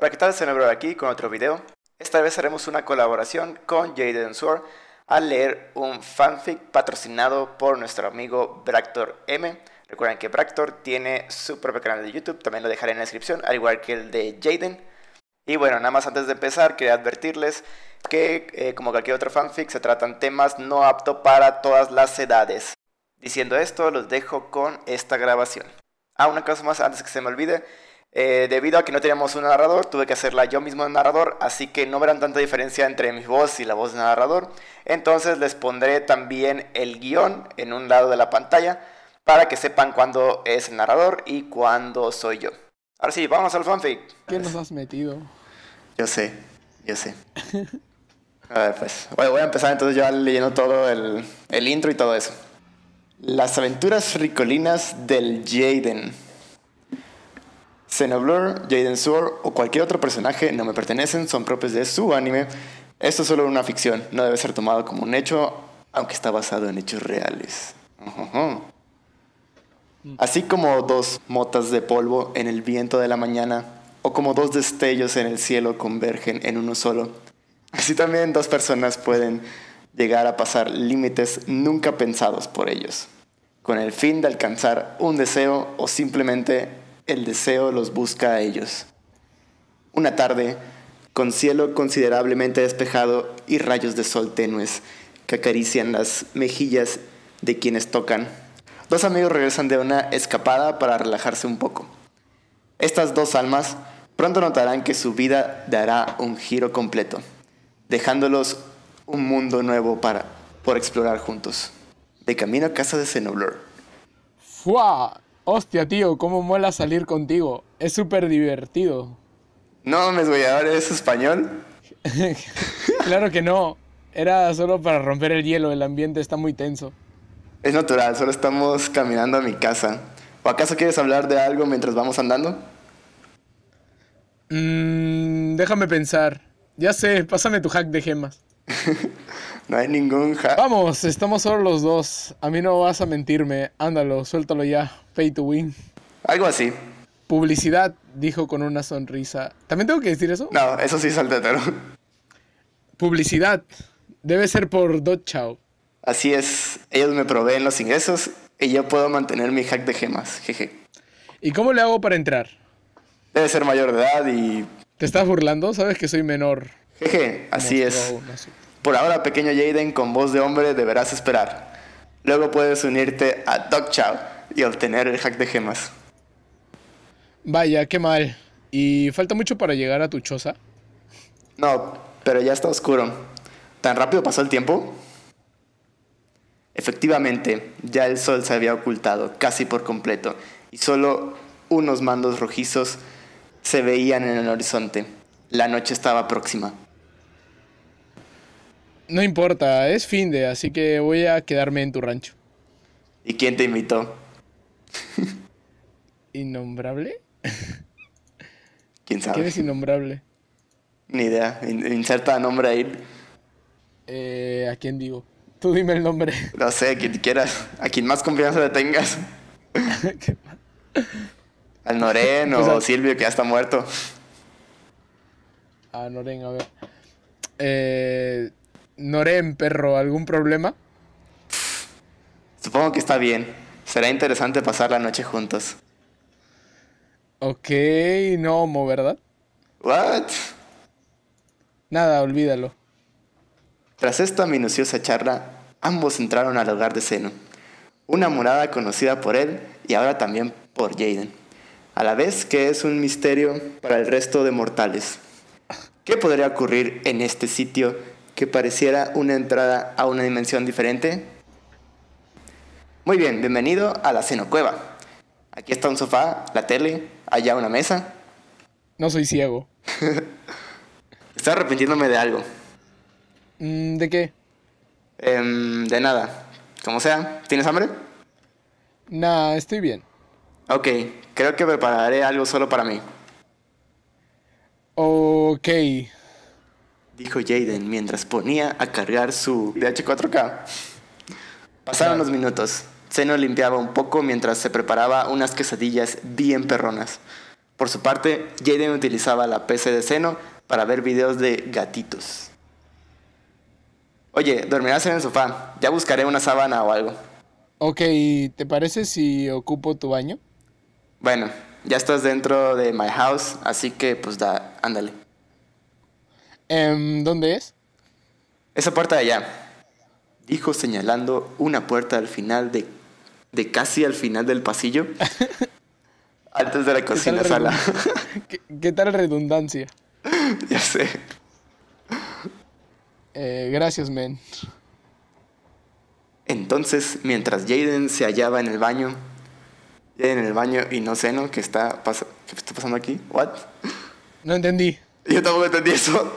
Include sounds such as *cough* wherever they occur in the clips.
¿Para ¿qué tal? Celebrar aquí con otro video. Esta vez haremos una colaboración con Jaden Sword al leer un fanfic patrocinado por nuestro amigo Bractor M. Recuerden que Bractor tiene su propio canal de YouTube, también lo dejaré en la descripción, al igual que el de Jaden. Y bueno, nada más antes de empezar, quería advertirles que, eh, como cualquier otro fanfic, se tratan temas no apto para todas las edades. Diciendo esto, los dejo con esta grabación. Ah, una cosa más antes que se me olvide. Eh, debido a que no teníamos un narrador, tuve que hacerla yo mismo de narrador, así que no verán tanta diferencia entre mi voz y la voz de narrador. Entonces les pondré también el guión en un lado de la pantalla para que sepan cuándo es el narrador y cuándo soy yo. Ahora sí, vamos al fanfic. ¿Qué nos has metido? Yo sé, yo sé. A ver, pues voy a empezar entonces yo leyendo todo el, el intro y todo eso. Las aventuras ricolinas del Jaden. Xenoblur, Jaden Sword o cualquier otro personaje no me pertenecen, son propios de su anime. Esto es solo una ficción, no debe ser tomado como un hecho, aunque está basado en hechos reales. Así como dos motas de polvo en el viento de la mañana, o como dos destellos en el cielo convergen en uno solo, así también dos personas pueden llegar a pasar límites nunca pensados por ellos, con el fin de alcanzar un deseo o simplemente el deseo los busca a ellos. Una tarde, con cielo considerablemente despejado y rayos de sol tenues que acarician las mejillas de quienes tocan, dos amigos regresan de una escapada para relajarse un poco. Estas dos almas pronto notarán que su vida dará un giro completo, dejándolos un mundo nuevo para, por explorar juntos. De camino a casa de Xenoblur. ¡Fua! Hostia, tío, cómo mola salir contigo. Es súper divertido. No voy a ¿ahora eres español? *laughs* claro que no. Era solo para romper el hielo, el ambiente está muy tenso. Es natural, solo estamos caminando a mi casa. ¿O acaso quieres hablar de algo mientras vamos andando? Mmm, déjame pensar. Ya sé, pásame tu hack de gemas. *laughs* no hay ningún hack. Vamos, estamos solo los dos. A mí no vas a mentirme. Ándalo, suéltalo ya pay to win. Algo así. Publicidad, dijo con una sonrisa. ¿También tengo que decir eso? No, eso sí pero. Publicidad. Debe ser por Dotchao. Así es. Ellos me proveen los ingresos y yo puedo mantener mi hack de gemas. Jeje. ¿Y cómo le hago para entrar? Debe ser mayor de edad y... ¿Te estás burlando? Sabes que soy menor. Jeje, así es. Por ahora, pequeño Jaden, con voz de hombre, deberás esperar. Luego puedes unirte a Chow y obtener el hack de gemas. Vaya, qué mal. ¿Y falta mucho para llegar a tu choza? No, pero ya está oscuro. ¿Tan rápido pasó el tiempo? Efectivamente, ya el sol se había ocultado casi por completo y solo unos mandos rojizos se veían en el horizonte. La noche estaba próxima. No importa, es fin de, así que voy a quedarme en tu rancho. ¿Y quién te invitó? ¿Innombrable? ¿Quién sabe? ¿Quién es innombrable? Ni idea. Inserta nombre ahí. Eh, ¿A quién digo? Tú dime el nombre. No sé, a quien quieras. A quien más confianza le tengas. *laughs* al Noren o pues Silvio, que ya está muerto. A ah, Noren, a ver. Eh, Noren, perro, ¿algún problema? Supongo que está bien. Será interesante pasar la noche juntos. Ok, no homo, ¿verdad? What? Nada, olvídalo. Tras esta minuciosa charla, ambos entraron al hogar de Zeno, una morada conocida por él y ahora también por Jaden, a la vez que es un misterio para el resto de mortales. ¿Qué podría ocurrir en este sitio que pareciera una entrada a una dimensión diferente? Muy bien, bienvenido a la cenocueva. Aquí está un sofá, la tele, allá una mesa. No soy ciego. *laughs* Estoy arrepintiéndome de algo. Mm, ¿De qué? Em, de nada. Como sea, ¿tienes hambre? Nah, estoy bien. Ok, creo que prepararé algo solo para mí. Ok. Dijo Jaden mientras ponía a cargar su DH4K. Pasaron los minutos. Seno limpiaba un poco mientras se preparaba unas quesadillas bien perronas. Por su parte, Jaden utilizaba la PC de Seno para ver videos de gatitos. Oye, dormirás en el sofá. Ya buscaré una sábana o algo. Ok, ¿te parece si ocupo tu baño? Bueno, ya estás dentro de my house, así que pues da, ándale. Em, ¿Dónde es? Esa puerta de allá dijo señalando una puerta al final de, casi al final del pasillo, *laughs* antes de la cocina sala. ¿Qué, tal redundancia? *laughs* ya sé. Eh, gracias, men. Entonces, mientras Jaden se hallaba en el baño, en el baño y no sé, ¿no? ¿Qué está, ¿Qué está pasando aquí? ¿What? No entendí. Yo tampoco entendí eso.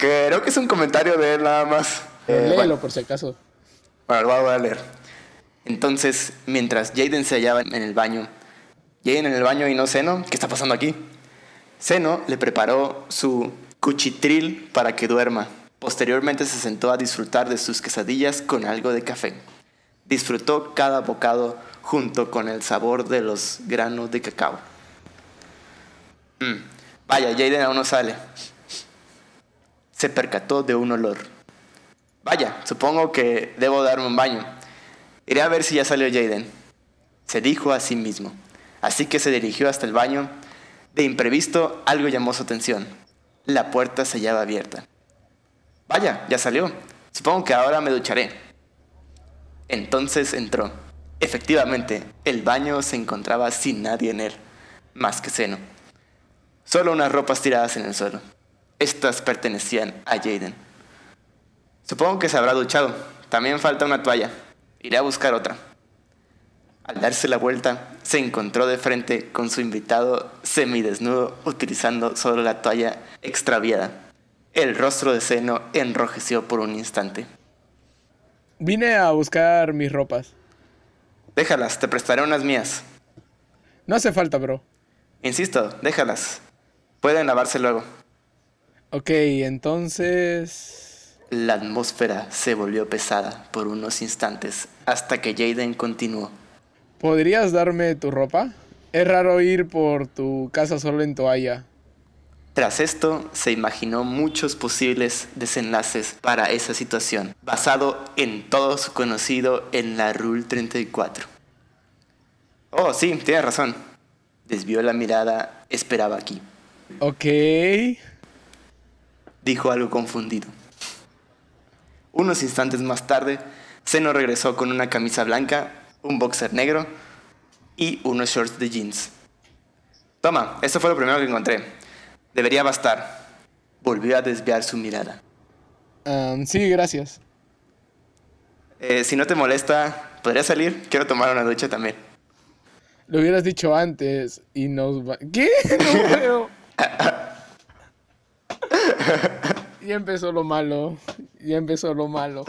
Creo que es un comentario de él nada más. Eh, por si acaso. Bueno, lo voy a leer. Entonces, mientras Jaden se hallaba en el baño, Jaden en el baño y no Seno, ¿qué está pasando aquí? Seno le preparó su cuchitril para que duerma. Posteriormente se sentó a disfrutar de sus quesadillas con algo de café. Disfrutó cada bocado junto con el sabor de los granos de cacao. Mm, vaya, Jaden aún no sale se percató de un olor. Vaya, supongo que debo darme un baño. Iré a ver si ya salió Jaden. Se dijo a sí mismo. Así que se dirigió hasta el baño. De imprevisto, algo llamó su atención. La puerta se hallaba abierta. Vaya, ya salió. Supongo que ahora me ducharé. Entonces entró. Efectivamente, el baño se encontraba sin nadie en él, más que seno. Solo unas ropas tiradas en el suelo. Estas pertenecían a Jaden. Supongo que se habrá duchado. También falta una toalla. Iré a buscar otra. Al darse la vuelta, se encontró de frente con su invitado semidesnudo utilizando solo la toalla extraviada. El rostro de Seno enrojeció por un instante. Vine a buscar mis ropas. Déjalas, te prestaré unas mías. No hace falta, bro. Insisto, déjalas. Pueden lavarse luego. Ok, entonces... La atmósfera se volvió pesada por unos instantes hasta que Jaden continuó. ¿Podrías darme tu ropa? Es raro ir por tu casa solo en toalla. Tras esto, se imaginó muchos posibles desenlaces para esa situación, basado en todo su conocido en la Rule 34. Oh, sí, tienes razón. Desvió la mirada, esperaba aquí. Ok dijo algo confundido. Unos instantes más tarde, Zeno regresó con una camisa blanca, un boxer negro y unos shorts de jeans. Toma, esto fue lo primero que encontré. Debería bastar. Volvió a desviar su mirada. Ah, sí, gracias. Eh, si no te molesta, ¿podría salir? Quiero tomar una ducha también. Lo hubieras dicho antes y nos... Va ¿Qué? *laughs* No *laughs* Y empezó lo malo. y empezó lo malo.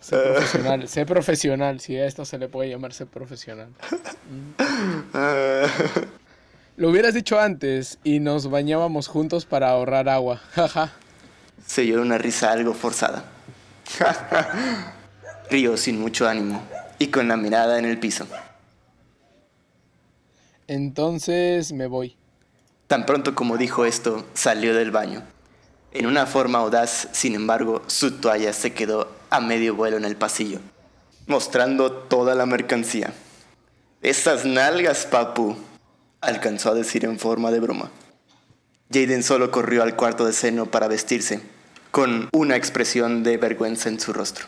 Sé eh. profesional, sé profesional, si a esto se le puede llamar ser profesional. Eh. lo hubieras dicho antes y nos bañábamos juntos para ahorrar agua. se dio una risa algo forzada. Río sin mucho ánimo y con la mirada en el piso. Entonces me voy. Tan pronto como dijo esto, salió del baño. En una forma audaz, sin embargo, su toalla se quedó a medio vuelo en el pasillo, mostrando toda la mercancía. Esas nalgas, papu, alcanzó a decir en forma de broma. Jaden solo corrió al cuarto de seno para vestirse, con una expresión de vergüenza en su rostro.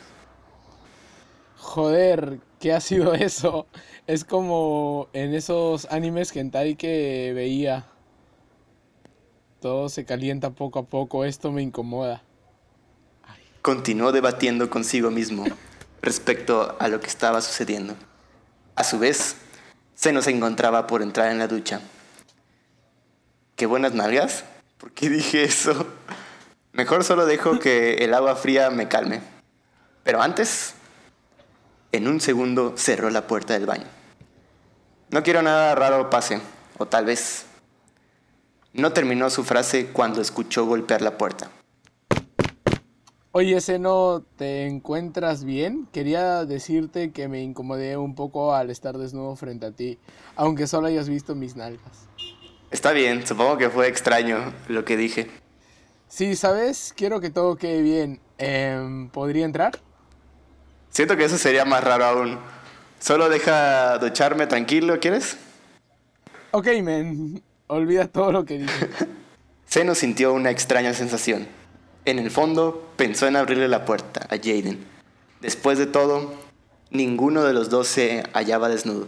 Joder, ¿qué ha sido eso? Es como en esos animes hentai que veía. Todo se calienta poco a poco, esto me incomoda. Continuó debatiendo consigo mismo respecto a lo que estaba sucediendo. A su vez, se nos encontraba por entrar en la ducha. Qué buenas nalgas. ¿Por qué dije eso? Mejor solo dejo que el agua fría me calme. Pero antes, en un segundo cerró la puerta del baño. No quiero nada raro pase, o tal vez no terminó su frase cuando escuchó golpear la puerta. Oye, Seno, ¿te encuentras bien? Quería decirte que me incomodé un poco al estar desnudo frente a ti, aunque solo hayas visto mis nalgas. Está bien, supongo que fue extraño lo que dije. Sí, ¿sabes? Quiero que todo quede bien. Em, ¿Podría entrar? Siento que eso sería más raro aún. Solo deja ducharme tranquilo, ¿quieres? Ok, men. Olvida todo lo que dijo. *laughs* Zeno sintió una extraña sensación. En el fondo, pensó en abrirle la puerta a Jaden. Después de todo, ninguno de los dos se hallaba desnudo.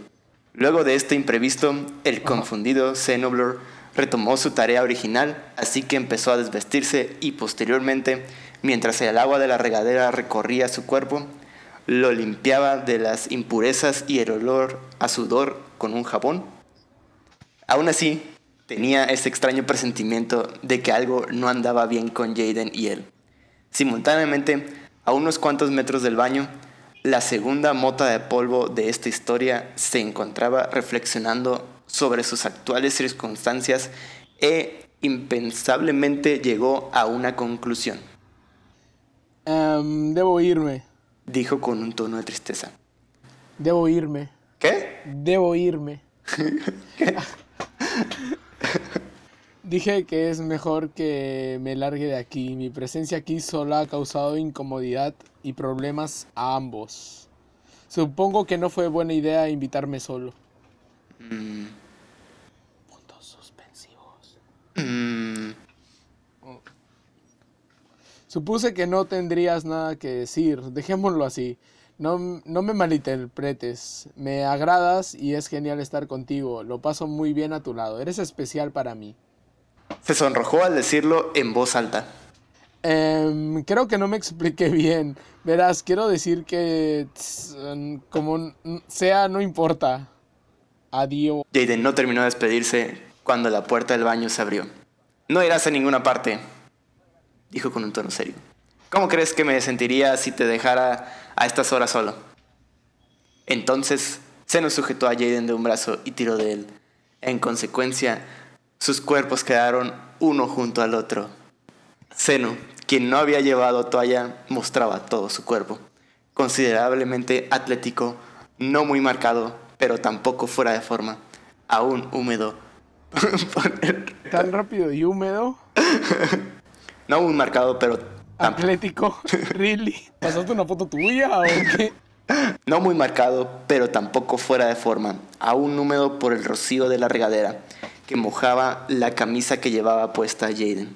Luego de este imprevisto, el confundido Xenoblor retomó su tarea original, así que empezó a desvestirse y posteriormente, mientras el agua de la regadera recorría su cuerpo, lo limpiaba de las impurezas y el olor a sudor con un jabón. Aún así, tenía ese extraño presentimiento de que algo no andaba bien con Jaden y él. Simultáneamente, a unos cuantos metros del baño, la segunda mota de polvo de esta historia se encontraba reflexionando sobre sus actuales circunstancias e impensablemente llegó a una conclusión. Em, debo irme, dijo con un tono de tristeza. Debo irme. ¿Qué? Debo irme. *laughs* *laughs* *laughs* Dije que es mejor que me largue de aquí. Mi presencia aquí solo ha causado incomodidad y problemas a ambos. Supongo que no fue buena idea invitarme solo. Mm. Puntos suspensivos. Mm. Oh. Supuse que no tendrías nada que decir. Dejémoslo así. No, me malinterpretes, me agradas y es genial estar contigo, lo paso muy bien a tu lado, eres especial para mí. Se sonrojó al decirlo en voz alta. Em, creo que no me expliqué bien. Verás, quiero decir que mm, como sea, no importa. Adiós. Jaden no terminó de despedirse cuando la puerta del baño se abrió. No irás a ninguna parte, dijo con un tono serio. ¿Cómo crees que me sentiría si te dejara a estas horas solo? Entonces Zeno sujetó a Jaden de un brazo y tiró de él. En consecuencia, sus cuerpos quedaron uno junto al otro. Zeno, quien no había llevado toalla, mostraba todo su cuerpo. Considerablemente atlético, no muy marcado, pero tampoco fuera de forma. Aún húmedo. *laughs* Tan rápido y húmedo. *laughs* no muy marcado, pero Ah. Atlético, *laughs* really. ¿Pasaste una foto tuya o qué? No muy marcado, pero tampoco fuera de forma, aún húmedo por el rocío de la regadera que mojaba la camisa que llevaba puesta Jaden.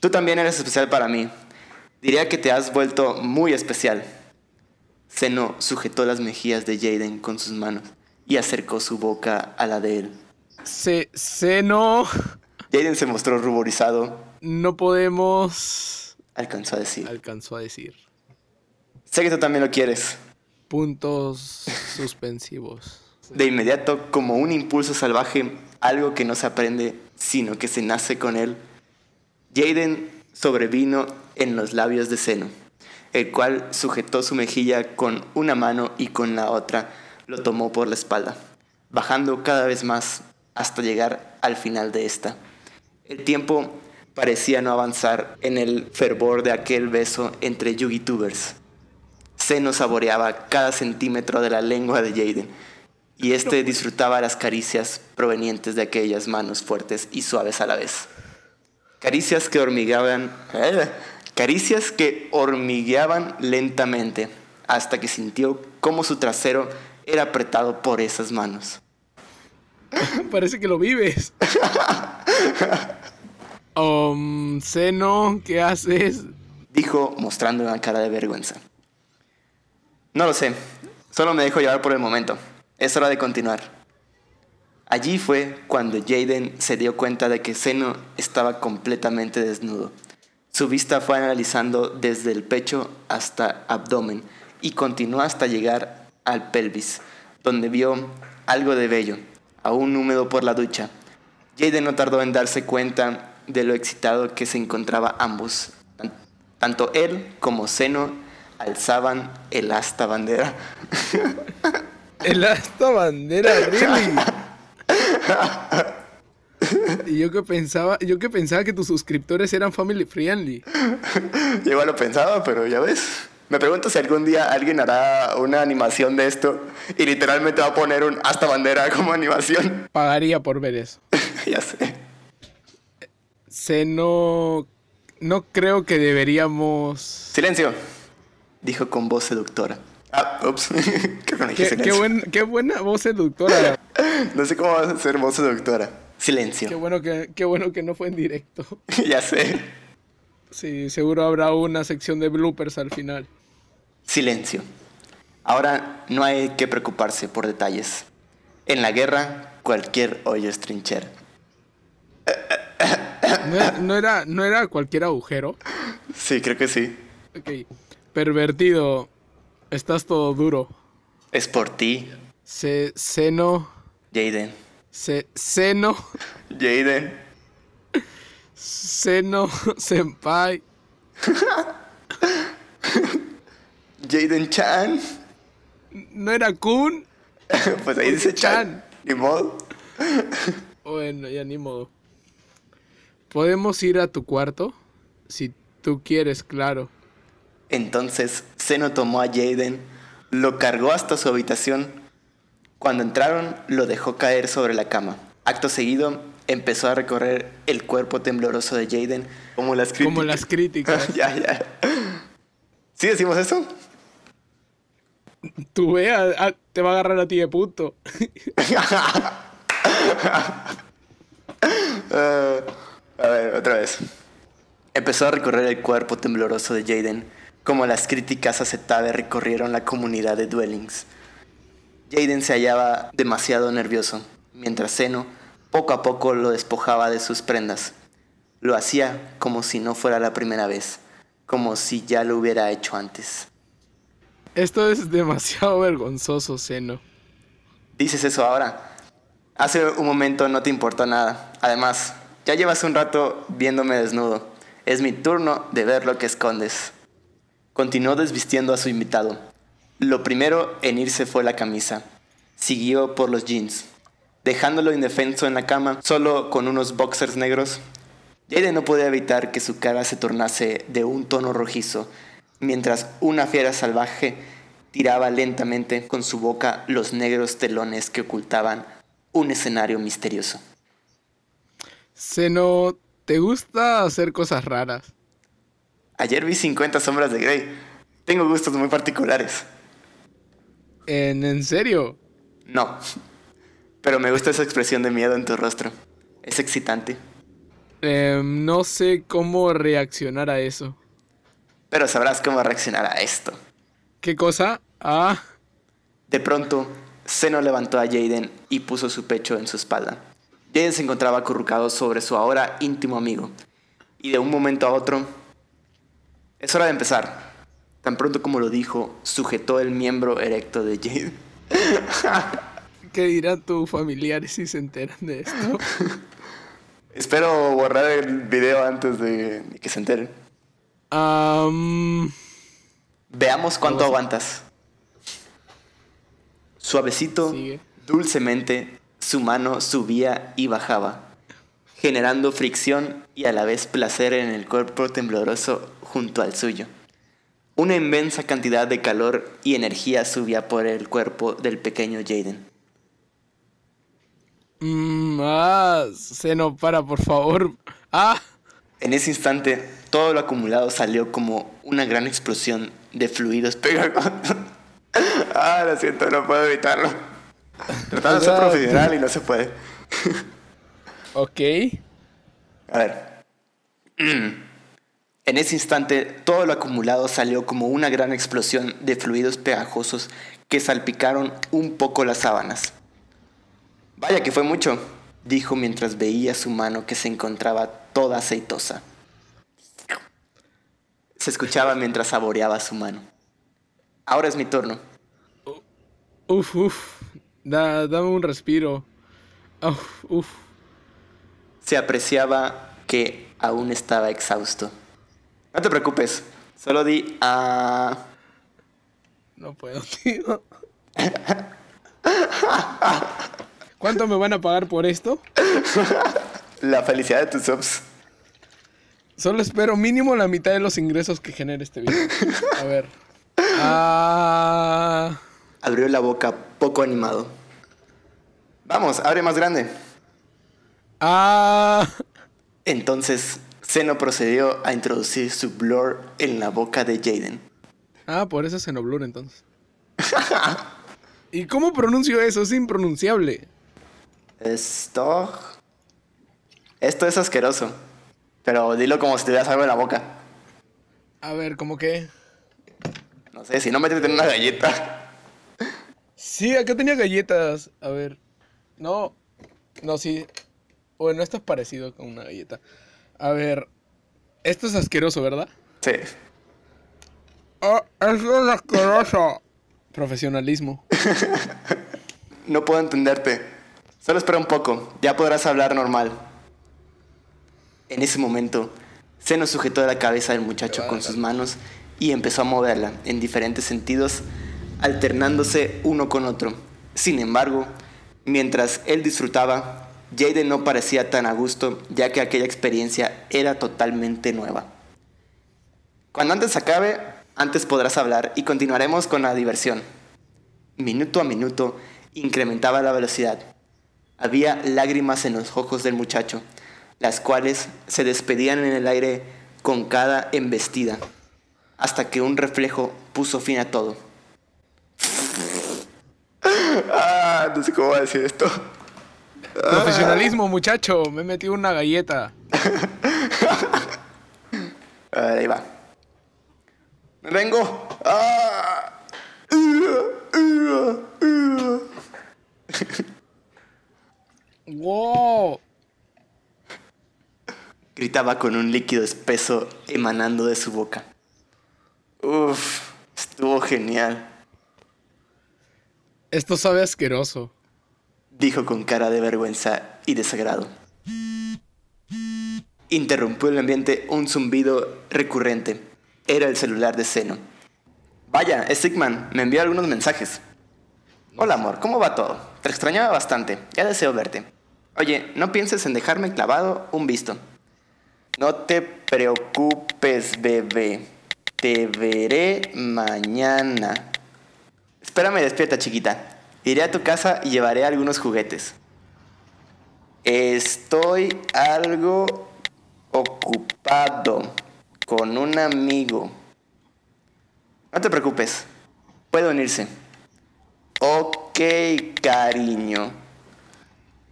Tú también eres especial para mí. Diría que te has vuelto muy especial. Zeno sujetó las mejillas de Jaden con sus manos y acercó su boca a la de él. Se, Jaden se mostró ruborizado. No podemos. Alcanzó a decir. Alcanzó a decir. Sé que tú también lo quieres. Puntos suspensivos. De inmediato, como un impulso salvaje, algo que no se aprende, sino que se nace con él, Jaden sobrevino en los labios de Seno, el cual sujetó su mejilla con una mano y con la otra lo tomó por la espalda, bajando cada vez más hasta llegar al final de esta. El tiempo parecía no avanzar en el fervor de aquel beso entre Se nos saboreaba cada centímetro de la lengua de Jaden, y este disfrutaba las caricias provenientes de aquellas manos fuertes y suaves a la vez. Caricias que hormigueaban, eh, caricias que hormigueaban lentamente, hasta que sintió cómo su trasero era apretado por esas manos. *laughs* Parece que lo vives. *laughs* Um, Seno, ¿qué haces? Dijo mostrando una cara de vergüenza. No lo sé, solo me dejo llevar por el momento. Es hora de continuar. Allí fue cuando Jaden se dio cuenta de que Seno estaba completamente desnudo. Su vista fue analizando desde el pecho hasta abdomen y continuó hasta llegar al pelvis, donde vio algo de bello, aún húmedo por la ducha. Jaden no tardó en darse cuenta de lo excitado que se encontraba ambos. Tanto él como seno alzaban el asta bandera. *laughs* ¿El asta bandera, really? Y yo que pensaba, yo que pensaba que tus suscriptores eran family friendly. Yo igual lo pensaba, pero ya ves. Me pregunto si algún día alguien hará una animación de esto y literalmente va a poner un hasta bandera como animación. Pagaría por ver eso. *laughs* ya sé no. No creo que deberíamos. ¡Silencio! Dijo con voz seductora. Ah, ups. *laughs* ¿Qué, buena voz seductora. *laughs* no sé cómo vas a ser voz seductora. Silencio. Qué bueno que, no fue en directo. *laughs* ya sé. Sí, seguro habrá una sección de bloopers al final. Silencio. Ahora no hay que preocuparse por detalles. En la guerra, cualquier hoyo es trinchera. Eh, eh, no, era, no, era, cualquier agujero. Sí, creo que sí. Ok. Pervertido. Estás todo duro. Es por ti. Se, seno. Jaden. Se, seno. Jaden. Seno, *laughs* senpai. Jaden Chan. ¿No era Kun? *laughs* pues ahí dice Chan. Chan. Ni modo. bueno, ya ni modo. Podemos ir a tu cuarto, si tú quieres, claro. Entonces, Zeno tomó a Jaden, lo cargó hasta su habitación. Cuando entraron, lo dejó caer sobre la cama. Acto seguido, empezó a recorrer el cuerpo tembloroso de Jaden, como las críticas. Como las críticas. *laughs* ya, ya. ¿Sí decimos eso? Tú veas, te va a agarrar a ti de puto. *laughs* Ah. A ver, otra vez. Empezó a recorrer el cuerpo tembloroso de Jaden, como las críticas aceptadas recorrieron la comunidad de Dwellings. Jaden se hallaba demasiado nervioso, mientras seno poco a poco lo despojaba de sus prendas. Lo hacía como si no fuera la primera vez, como si ya lo hubiera hecho antes. Esto es demasiado *laughs* vergonzoso, seno Dices eso ahora. Hace un momento no te importó nada. Además, ya llevas un rato viéndome desnudo. Es mi turno de ver lo que escondes. Continuó desvistiendo a su invitado. Lo primero en irse fue la camisa. Siguió por los jeans. Dejándolo indefenso en la cama, solo con unos boxers negros, Jade no podía evitar que su cara se tornase de un tono rojizo, mientras una fiera salvaje tiraba lentamente con su boca los negros telones que ocultaban un escenario misterioso. Seno, ¿te gusta hacer cosas raras? Ayer vi 50 sombras de Grey. Tengo gustos muy particulares. ¿En, serio? No. Pero me gusta esa expresión de miedo en tu rostro. Es excitante. Em, no sé cómo reaccionar a eso. Pero sabrás cómo reaccionar a esto. ¿Qué cosa? Ah. De pronto, Seno levantó a Jaden y puso su pecho en su espalda. Jade se encontraba acurrucado sobre su ahora íntimo amigo, y de un momento a otro, es hora de empezar. Tan pronto como lo dijo, sujetó el miembro erecto de Jade. *laughs* ¿Qué dirán tus familiares si se enteran de esto? *laughs* Espero borrar el video antes de que se enteren. Veamos cuánto aguantas. Suavecito, dulcemente, su mano subía y bajaba, generando fricción y a la vez placer en el cuerpo tembloroso junto al suyo. Una inmensa cantidad de calor y energía subía por el cuerpo del pequeño Jaden. Mmm, ah, se no para, por favor. Ah. En ese instante, todo lo acumulado salió como una gran explosión de fluidos *laughs* pegajosos. *laughs* ah, lo siento, no puedo evitarlo. Tratando de ser profesional y no se puede. *laughs* ok. A ver. *clears throat* En ese instante, todo lo acumulado salió como una gran explosión de fluidos pegajosos que salpicaron un poco las sábanas. Vaya que fue mucho, dijo mientras veía su mano que se encontraba toda aceitosa. Se escuchaba mientras saboreaba su mano. Ahora es mi turno. Uf, uf. Dame un respiro. Se apreciaba que aún estaba exhausto. No te preocupes, solo di a... Ah". No puedo, *laughs* tío. ¿Cuánto me van a pagar por esto? La felicidad de tus subs. Solo espero mínimo la mitad de los ingresos que genere este video. A ver. Ah abrió la boca poco animado. Vamos, abre más grande. Ah. Entonces, seno procedió a introducir su blur en la boca de Jaden. Ah, por eso es blur entonces. *laughs* ¿Y cómo pronuncio eso? Es impronunciable. Esto. Esto es asqueroso. Pero dilo como si tuvieras algo en la boca. A ver, ¿cómo qué? No sé, si no me en una galleta. Sí, acá tenía galletas. A ver. No. No, sí. Bueno, esto es parecido con una galleta. A ver. Esto es asqueroso, ¿verdad? Sí. Oh, ah, esto es asqueroso. Profesionalismo. *laughs* no puedo entenderte. Solo espera un poco. Ya podrás hablar normal. En ese momento, se nos sujetó la cabeza del muchacho con sus manos y empezó a moverla en diferentes sentidos alternándose uno con otro. Sin embargo, mientras él disfrutaba, Jaden no parecía tan a gusto, ya que aquella experiencia era totalmente nueva. Cuando antes acabe, antes podrás hablar y continuaremos con la diversión. Minuto a minuto incrementaba la velocidad. Había lágrimas en los ojos del muchacho, las cuales se despedían en el aire con cada embestida, hasta que un reflejo puso fin a todo. Ah, no sé cómo decir esto. Profesionalismo, muchacho. Me he metido una galleta. a *laughs* ver, ah, ahí va. Me vengo. Ah, wow. Gritaba con un líquido espeso emanando de su boca. Uf, estuvo genial. Esto sabe asqueroso. Dijo con cara de vergüenza y desagrado. Interrumpió el ambiente un zumbido recurrente. Era el celular de Seno. Vaya, Sigman, me envió algunos mensajes. Hola amor, ¿cómo va todo? Te extrañaba bastante, ya deseo verte. Oye, no pienses en dejarme clavado un visto. No te preocupes, bebé. Te veré mañana. Espérame despierta, chiquita. Iré a tu casa y llevaré algunos juguetes. Estoy algo ocupado con un amigo. No te preocupes, puede unirse. Ok, cariño.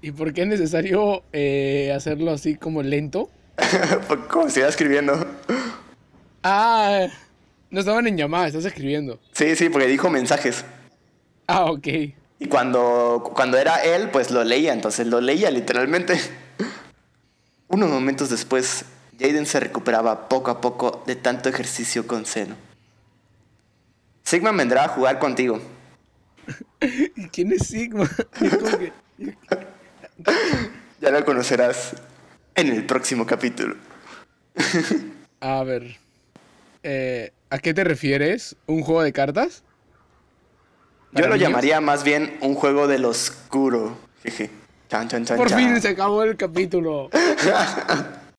¿Y por qué es necesario eh, hacerlo así como lento? *laughs* como si iba escribiendo. Ah, no estaban en llamada, estás escribiendo. Sí, sí, porque dijo mensajes. Ah, ok. Y cuando, cuando era él, pues lo leía, entonces lo leía literalmente. *laughs* Unos momentos después, Jaden se recuperaba poco a poco de tanto ejercicio con seno. Sigma vendrá a jugar contigo. *laughs* ¿Y quién es Sigma? *laughs* ya lo conocerás en el próximo capítulo. a ver. Eh, ¿A qué te refieres? ¿Un juego de cartas? Yo lo llamaría más bien un juego del oscuro. Por fin se acabó el capítulo. *laughs*